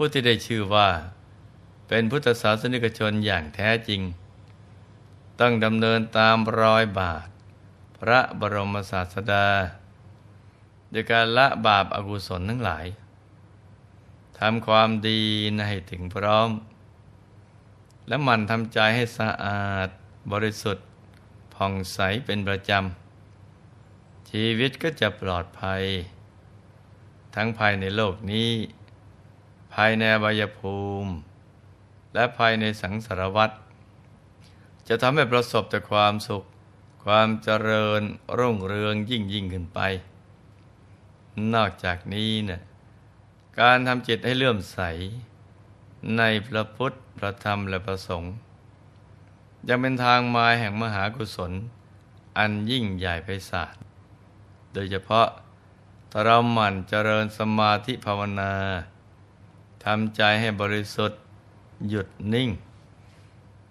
ผู้ที่ได้ชื่อว่าเป็นพุทธศาสนิกชนอย่างแท้จริง ต้องดำเนินตามรอยบาท พระบรมศาสดาโดยการละบาปอากุศลทั้งหลายทำความดีในให้ถึงพร้อม และมันทำใจให้สะอาดบริสุทธิ์ผ่องใสเป็นประจำชีวิตก็จะปลอดภัย ทั้งภายในโลกนี้ภายในอบายภูมิ และภายในสังสารวัตรจะทำให้ประสบแต่ความสุข ความเจริญรุ่งเรืองยิ่งยิ่งขึ้นไป นอกจากนี้เนะี่ยการทำจิตให้เลื่อมใส ในพระพุทธพระธรรมและพระสงฆ์ยังเป็นทางมาแห่งมหากุศล อันยิ่งใหญ่ไพศาลโดยเฉพาะถ้าเราหมั่นเจริญสมาธิภาวนาำใจให้บริสุทธิ์หยุดนิ่ง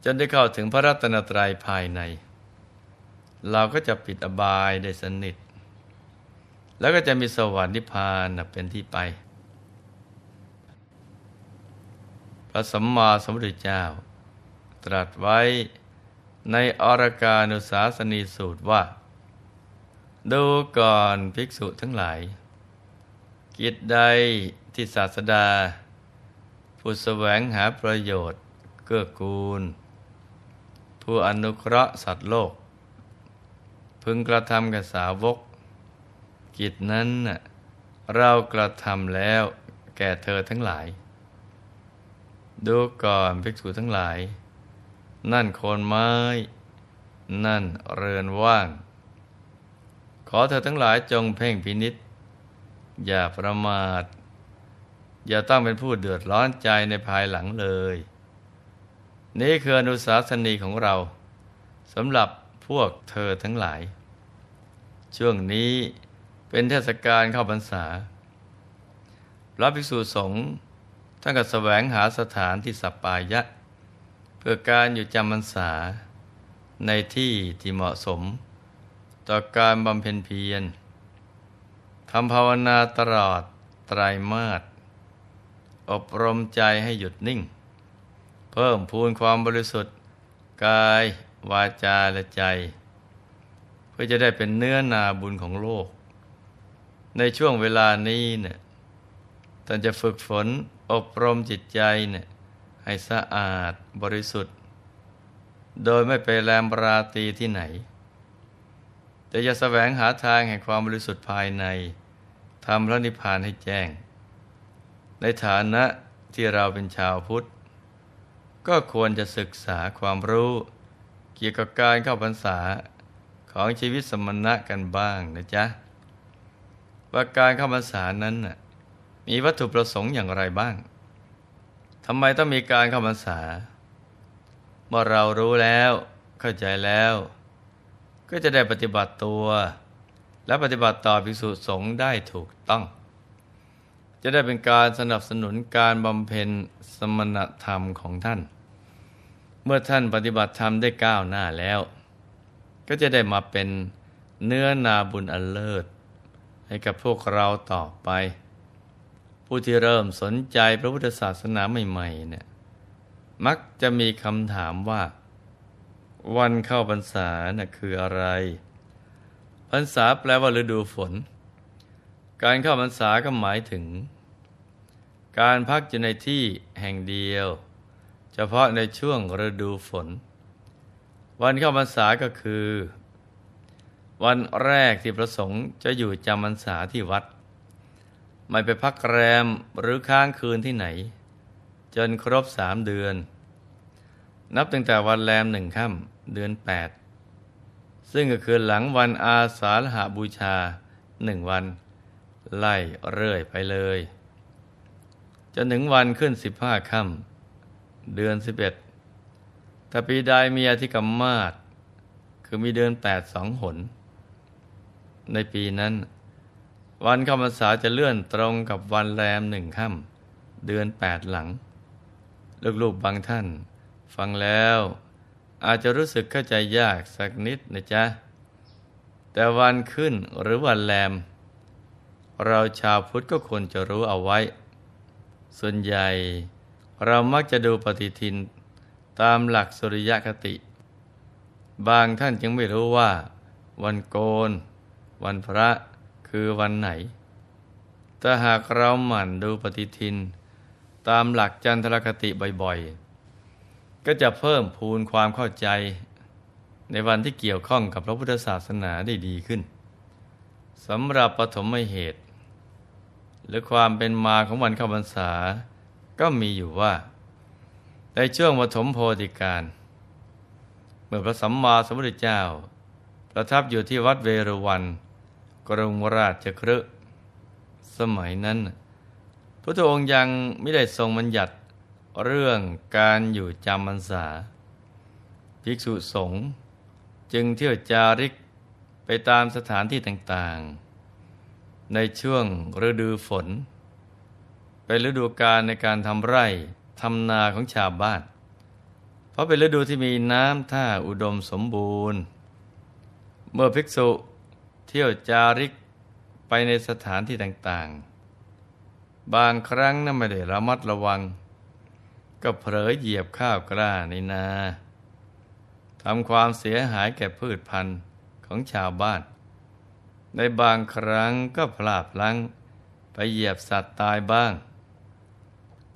จนได้เข้าถึงพระรัตนตรัยภายใน เราก็จะปิดอบายได้สนิท แล้วก็จะมีสวรรค์นิพพานเป็นที่ไป พระสัมมาสัมพุทธเจ้า ตรัสไว้ในอรกานุสาสนีสูตรว่า ดูก่อนภิกษุทั้งหลาย กิจใดที่ศาสดาผู้แสวงหาประโยชน์ เกื้อกูลผู้อนุเคราะห์สัตว์โลก พึงกระทำกับสาวกกิจนั้น เรากระทำแล้วแก่เธอทั้งหลาย ดูก่อนภิกษุทั้งหลาย นั่นโคนไม้ นั่นเรือนว่าง ขอเธอทั้งหลายจงเพ่งพินิษอย่าประมาทอย่าต้องเป็นผู้เดือดร้อนใจในภายหลังเลย นี่คืออนุสาสนีของเรา สำหรับพวกเธอทั้งหลาย ช่วงนี้เป็นเทศกาลเข้าพรรษาพระภิกษุสงฆ์ท่านก็แสวงหาสถานที่สัปปายะ เพื่อการอยู่จำพรรษาในที่ที่เหมาะสม ต่อการบำเพ็ญเพียรทำภาวนาตลอดไตรมาสอบรมใจให้หยุดนิ่ง เพิ่มพูนความบริสุทธิ์ กายวาจาและใจ เพื่อจะได้เป็นเนื้อนาบุญของโลก ในช่วงเวลานี้เนี่ยตนจะฝึกฝนอบรมจิตใจเนี่ยให้สะอาดบริสุทธิ์ โดยไม่ไปแลมราตีที่ไหน แต่จะแสวงหาทางแห่งความบริสุทธิ์ภายในทำพระนิพพานให้แจ้งในฐานะที่เราเป็นชาวพุทธ ก็ควรจะศึกษาความรู้ เกี่ยวกับการเข้าพรรษาของชีวิตสมณะกันบ้างนะจ๊ะว่าการเข้าพรรษานั้น มีวัตถุประสงค์อย่างไรบ้างทำไมต้องมีการเข้าพรรษา เมื่อเรารู้แล้วเข้าใจแล้ว ก็จะได้ปฏิบัติตัว และปฏิบัติต่อภิกษุสงฆ์ได้ถูกต้องจะได้เป็นการสนับสนุนการบำเพ็ญสมณธรรมของท่าน เมื่อท่านปฏิบัติธรรมได้ก้าวหน้าแล้ว ก็จะได้มาเป็นเนื้อนาบุญอันเลิศ ให้กับพวกเราต่อไป ผู้ที่เริ่มสนใจพระพุทธศาสนาใหม่ๆเนี่ย มักจะมีคำถามว่า วันเข้าพรรษาน่ะคืออะไร พรรษาแปลว่าฤดูฝน การเข้าพรรษาก็หมายถึงการพักอยู่ในที่แห่งเดียว เฉพาะในช่วงฤดูฝน วันเข้าพรรษาก็คือ วันแรกที่ประสงค์จะอยู่จำพรรษาที่วัด ไม่ไปพักแรมหรือค้างคืนที่ไหน จนครบสามเดือน นับตั้งแต่วันแรมหนึ่งค่ำเดือน 8 ซึ่งก็คือหลังวันอาสาฬหาบูชาหนึ่งวัน ไล่เรื่อยไปเลยจนถึงวันขึ้นสิบห้าค่ำเดือนสิบเอ็ดถ้าปีใดมีอาทิกรรมมาศคือมีเดือนแปดสองหน ในปีนั้น วันเข้าพรรษาจะเลื่อนตรงกับวันแรมหนึ่งค่ำเดือนแปดหลังลูกๆบางท่าน ฟังแล้วอาจจะรู้สึกเข้าใจยากสักนิดนะจ๊ะ แต่วันขึ้นหรือวันแรม เราชาวพุทธก็ควรจะรู้เอาไว้ส่วนใหญ่เรามักจะดูปฏิทินตามหลักสุริยคติ บางท่านจึงไม่รู้ว่า วันโกน วันพระคือวันไหนแต่หากเราหมั่นดูปฏิทิน ตามหลักจันทรคติบ่อยๆ ก็จะเพิ่มพูนความเข้าใจ ในวันที่เกี่ยวข้องกับพระพุทธศาสนาได้ดีขึ้นสำหรับปฐมเหตุหรือความเป็นมาของวันเข้าพรรษา ก็มีอยู่ว่า ในช่วงปฐมโพธิการเมื่อพระสัมมาสัมพุทธเจ้า ประทับอยู่ที่วัดเวรวัน กรุงราชครึสมัยนั้นพระองค์ยังไม่ได้ทรงบัญญัติเรื่องการอยู่จำพรรษา ภิกษุสงฆ์จึงเที่ยวจาริกไปตามสถานที่ต่าง ๆในช่วงฤดูฝนเป็นฤดูการในการทำไร่ทำนาของชาวบ้านเพราะเป็นฤดูที่มีน้ำท่าอุดมสมบูรณ์ เมื่อภิกษุเที่ยวจาริกไปในสถานที่ต่างๆ บางครั้งนั้นไม่ได้ระมัดระวัง ก็เผลอเหยียบข้าวกล้าในนาทำความเสียหายแก่พืชพันธุ์ของชาวบ้านในบางครั้งก็พลาดพลั้งไปเหยียบสัตว์ตายบ้าง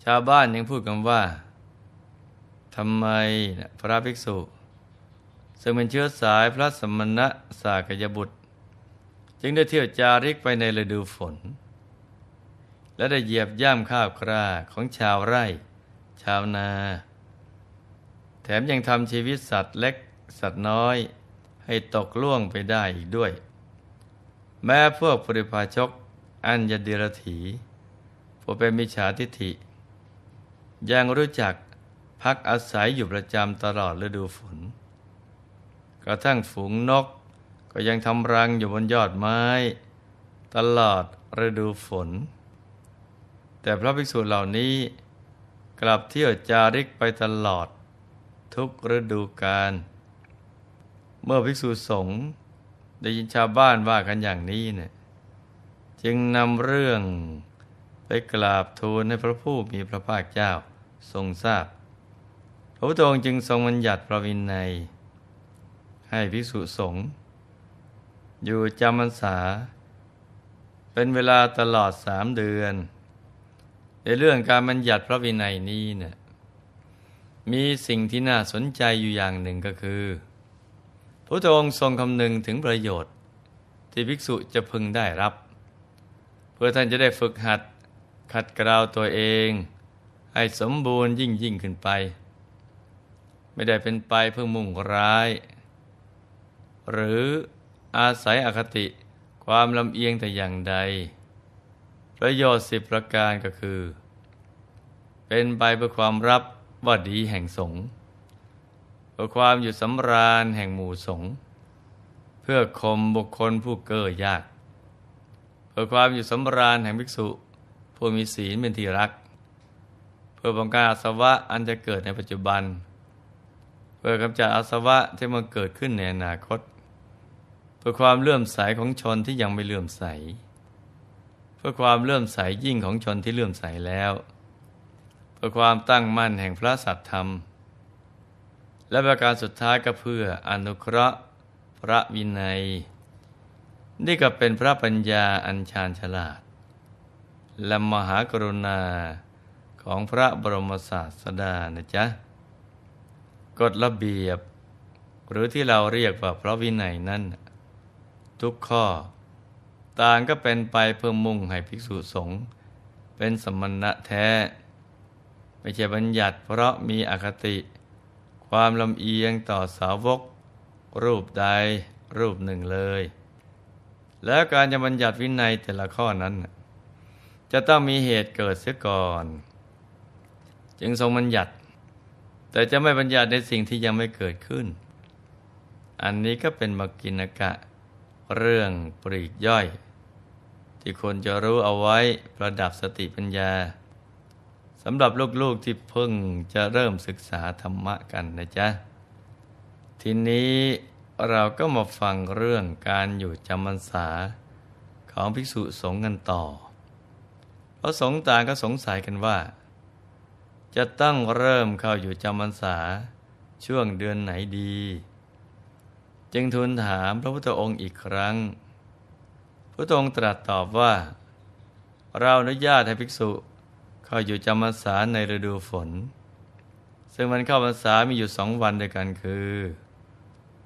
ชาวบ้านยังพูดกันว่าทำไมพระภิกษุ ซึ่งเป็นเชื้อสายพระสมณะสากยบุตร จึงได้เที่ยวจาริกไปในฤดูฝน และได้เหยียบย่ำข้าวคราของชาวไร่ ชาวนา แถมยังทำชีวิตสัตว์เล็กสัตว์น้อยให้ตกล่วงไปได้อีกด้วยแม้พวกปริภาชก อัญญเดรถีผู้เป็นมิจฉาทิฐิ ยังรู้จักพักอาศัยอยู่ประจำตลอดฤดูฝน กระทั่งฝูงนกก็ยังทำรังอยู่บนยอดไม้ ตลอดฤดูฝน แต่พระภิกษุเหล่านี้ กลับเที่ยวจาริกไปตลอด ทุกฤดูกาลเมื่อภิกษุสงฆ์ได้ยินชาวบ้านว่ากันอย่างนี้เนะี่ยจึงนำเรื่องไปกราบทูลให้พระผู้มีพระภาคเจ้าทรงทราบ พระพุทธองค์จึงทรงบัญญัติประวินัยให้ภิกษุสงฆ์อยู่จำพรรษา เป็นเวลาตลอดสามเดือน ในเรื่องการบัญญัติพระวินัยนี้เนะี่ยมีสิ่งที่น่าสนใจอยู่อย่างหนึ่งก็คือพุทธองค์ทรงคำนึงถึงประโยชน์ ที่ภิกษุจะพึงได้รับ เพื่อท่านจะได้ฝึกหัดขัดเกลาตัวเอง ให้สมบูรณ์ยิ่งยิ่งขึ้นไป ไม่ได้เป็นไปเพื่อมุ่งร้าย หรืออาศัยอคติ ความลำเอียงแต่อย่างใด ประโยชน์สิบประการก็คือ เป็นไปเพื่อความรับว่าดีแห่งสงฆ์ื่อความอยู่สำราญแห่งหมู่สง เพื่อคมบุคคลผู้เก้อยาก เพื่อความอยู่สำราญแห่งภิกษุผู้มีศีลเป็นที่รัก เพื่อป้องกันอาสวะอันจะเกิดในปัจจุบัน เพื่อกำจัดอาสวะที่มันเกิดขึ้นในอนาคต เพื่อความเลื่อมใสของชนที่ยังไม่เลื่อมใส เพื่อความเลื่อมใสยิ่งของชนที่เลื่อมใสแล้ว เพื่อความตั้งมั่นแห่งพระสัตธรรมและประการสุดท้ายก็เพื่ออนุเคราะห์พระวินัย นี่ก็เป็นพระปัญญาอัญชานฉลาด และมหากรุณาของพระบรมศาสดานะจ๊ะ กฎระเบียบ หรือที่เราเรียกว่าพระวินัยนั้นทุกข้อ ต่างก็เป็นไปเพื่อมุ่งให้ภิกษุสงฆ์เป็นสมณะแท้ไม่ใช่บัญญัติเพราะมีอคติความลำเอียงต่อสาวก รูปใดรูปหนึ่งเลย แล้วการจะบัญญัติวินัยแต่ละข้อนั้น จะต้องมีเหตุเกิดเสียก่อน จึงทรงบัญญัติ แต่จะไม่บัญญัติในสิ่งที่ยังไม่เกิดขึ้น อันนี้ก็เป็นมกินกะ เรื่องปรีกย่อย ที่ควรจะรู้เอาไว้ประดับสติปัญญาสำหรับลูกๆที่เพิ่งจะเริ่มศึกษาธรรมะ กัน นะ จ๊ะ ทีนี้เราก็มาฟังเรื่องการอยู่จำพรรษาของ ภิกษุสงฆ์กันต่อ เพราะสงฆ์ต่างก็สงสัยกันว่า จะตั้งเริ่มเข้าอยู่จำพรรษาช่วงเดือนไหนดี จึงทูลถามพระพุทธองค์อีกครั้งพระองค์ตรัสตอบว่า เราอนุญาตให้ภิกษุข้าอยู่จำพรรษาในฤดูฝน ซึ่งวันเข้าพรรษา มีอยู่สองวันด้วยกัน คือ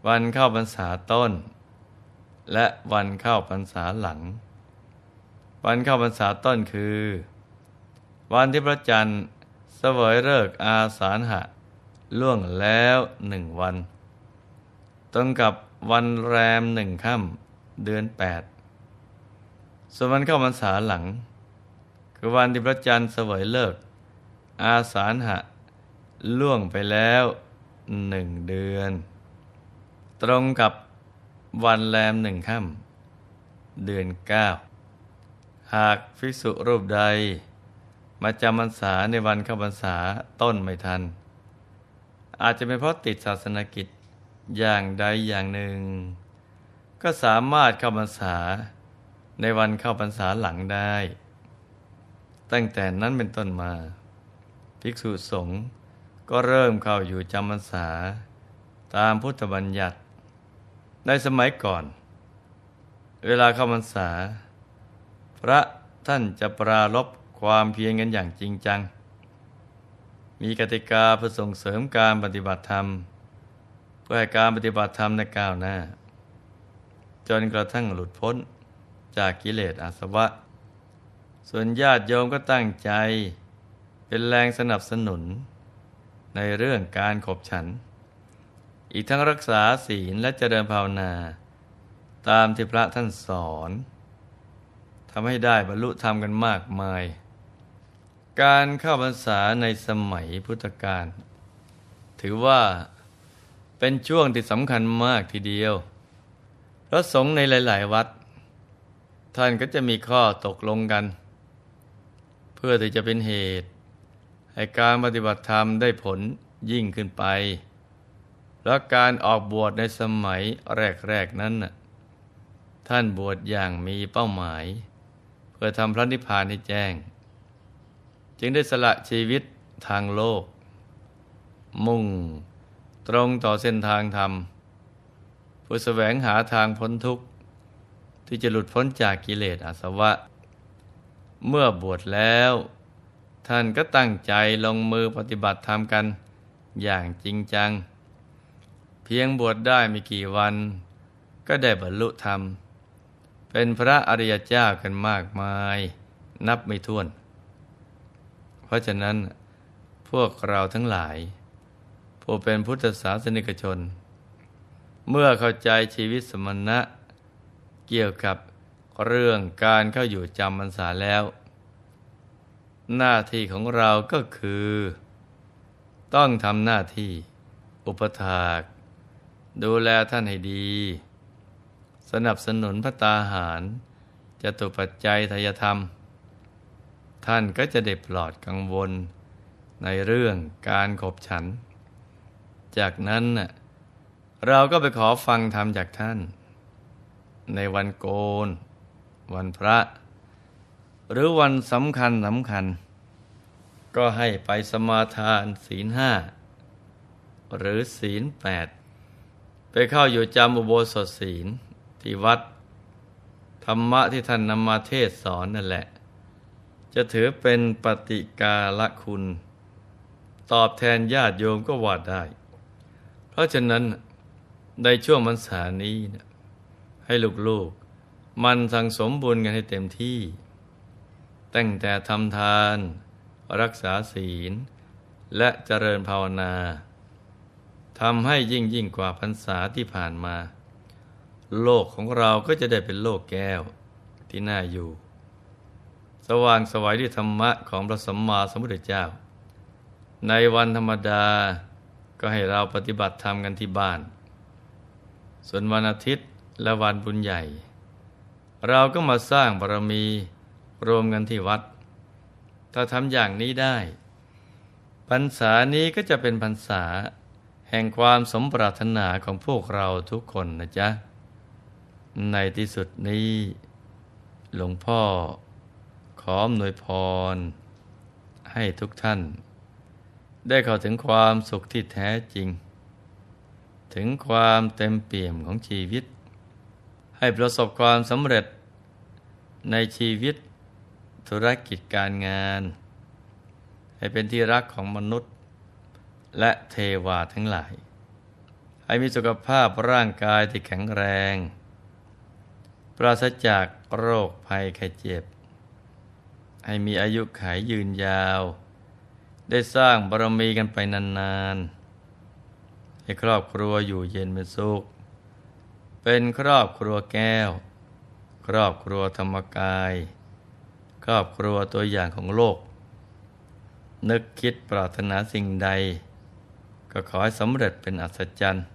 วันเข้าพรรษาต้น และวันเข้าพรรษาหลัง วันเข้าพรรษาต้นคือ วันที่พระจันทร์ เสวยเลิกอาสาหะล่วงแล้วหนึ่งวัน ตรงกับวันแรมหนึ่งค่ำเดือนแปดส่วนวันเข้าพรรษาหลังคือวันที่พระจันทร์เสวยเลิก อาสาหะ ล่วงไปแล้วหนึ่งเดือน ตรงกับวันแรมหนึ่งค่ำเดือนเก้าหากฟิกษุรูปใด มาจำพรรษาในวันเข้าพรรษาต้นไม่ทัน อาจจะเป็นเพราะติดศาสนกิจ อย่างใดอย่างหนึ่ง ก็สามารถเข้าพรรษาในวันเข้าพรรษาหลังได้ตั้งแต่นั้นเป็นต้นมา ภิกษุสงฆ์ก็เริ่มเข้าอยู่จำพรรษา ตามพุทธบัญญัติในสมัยก่อน เวลาเข้าพรรษา พระท่านจะปรารบความเพียรกันอย่างจริงจัง มีกติกาเพื่อส่งเสริมการปฏิบัติธรรมเพื่อให้การปฏิบัติธรรมในก้าวหน้า จนกระทั่งหลุดพ้น จากกิเลสอาสวะส่วนญาติโยมก็ตั้งใจ เป็นแรงสนับสนุนในเรื่องการขบฉัน อีกทั้งรักษาศีลและเจริญภาวนา ตามที่พระท่านสอนทำให้ได้บรรลุธรรมกันมากมาย การเข้าพรรษาในสมัยพุทธกาลถือว่าเป็นช่วงที่สำคัญมากทีเดียวพระสงฆ์ในหลายๆวัด ท่านก็จะมีข้อตกลงกันเพื่อที่จะเป็นเหตุ ให้การปฏิบัติธรรมได้ผลยิ่งขึ้นไป และการออกบวชในสมัยแรกๆนั้นน่ะท่านบวชอย่างมีเป้าหมาย เพื่อทำพระนิพพานให้แจ้ง จึงได้สละชีวิตทางโลก มุ่งตรงต่อเส้นทางธรรมเพื่อแสวงหาทางพ้นทุกข์ที่จะหลุดพ้นจากกิเลสอาสวะเมื่อบวชแล้ว ท่านก็ตั้งใจลงมือปฏิบัติธรรมกันอย่างจริงจัง เพียงบวชได้ไม่กี่วันก็ได้บรรลุธรรม เป็นพระอริยเจ้ากันมากมายนับไม่ถ้วน เพราะฉะนั้นพวกเราทั้งหลาย ผู้เป็นพุทธศาสนิกชน เมื่อเข้าใจชีวิตสมณะเกี่ยวกับเรื่องการเข้าอยู่จำพรรษาแล้ว หน้าที่ของเราก็คือ ต้องทำหน้าที่อุปถาก ดูแลท่านให้ดี สนับสนุนพระตาหารจตุปัจจัยทายธรรม ท่านก็จะเด็บปลอดกังวลในเรื่องการขบฉัน จากนั้นเราก็ไปขอฟังธรรมจากท่าน ในวันโกนวันพระ หรือวันสำคัญสำคัญ ก็ให้ไปสมาทานศีลห้า หรือศีลแปดไปเข้าอยู่จำอุโบสถศีลที่วัด ธรรมะที่ท่านนำมาเทศสอนนั่นแหละ จะถือเป็นปฏิกาละคุณ ตอบแทนญาติโยมก็วาดได้ เพราะฉะนั้นในช่วงมันษานี้ให้ลูกๆมันสังสมบุญกันให้เต็มที่ ตั้งแต่ทำทาน รักษาศีล และเจริญภาวนาทำให้ยิ่งยิ่งกว่าพรรษาที่ผ่านมา โลกของเราก็จะได้เป็นโลกแก้วที่น่าอยู่ สว่างสวัยด้วยธรรมะของพระสัมมาสัมพุทธเจ้า ในวันธรรมดาก็ให้เราปฏิบัติธรรมกันที่บ้าน ส่วนวันอาทิตย์และวันบุญใหญ่เราก็มาสร้างบารมีรวมกันที่วัด ถ้าทำอย่างนี้ได้พรรษานี้ก็จะเป็นพรรษา แห่งความสมปรารถนาของพวกเราทุกคนนะจ๊ะ ในที่สุดนี้ หลวงพ่อขออำนวยพร ให้ทุกท่าน ได้เข้าถึงความสุขที่แท้จริง ถึงความเต็มเปี่ยมของชีวิต ให้ประสบความสำเร็จในชีวิตธุรกิจการงาน ให้เป็นที่รักของมนุษย์ และเทวาทั้งหลายให้มีสุขภาพร่างกายที่แข็งแรง ปราศจากโรคภัยไข้เจ็บ ให้มีอายุขายยืนยาว ได้สร้างบารมีกันไปนานๆ ให้ครอบครัวอยู่เย็นเป็นสุข เป็นครอบครัวแก้วครอบครัวธรรมกายครอบครัวตัวอย่างของโลก นึกคิดปรารถนาสิ่งใด ก็ขอให้สำเร็จเป็นอัศจรรย์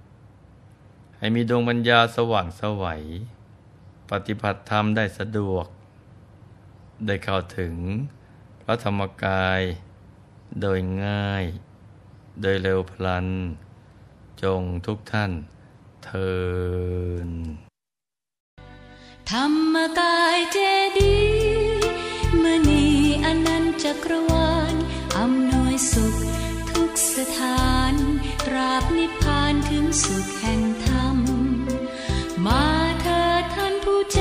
ให้มีดวงปัญญาสว่างสวัยปฏิบัติธรรมได้สะดวก ได้เข้าถึง พระธรรมกาย โดยง่ายโดยเร็วพลัน จงทุกท่านเทินธรรมกายเจดี มณีอนันจักรวาลอำนวยสุข ทุกสถานตราบนิพพานถึงสุขแห่งธรรมมาเถิดท่านผู้ใจ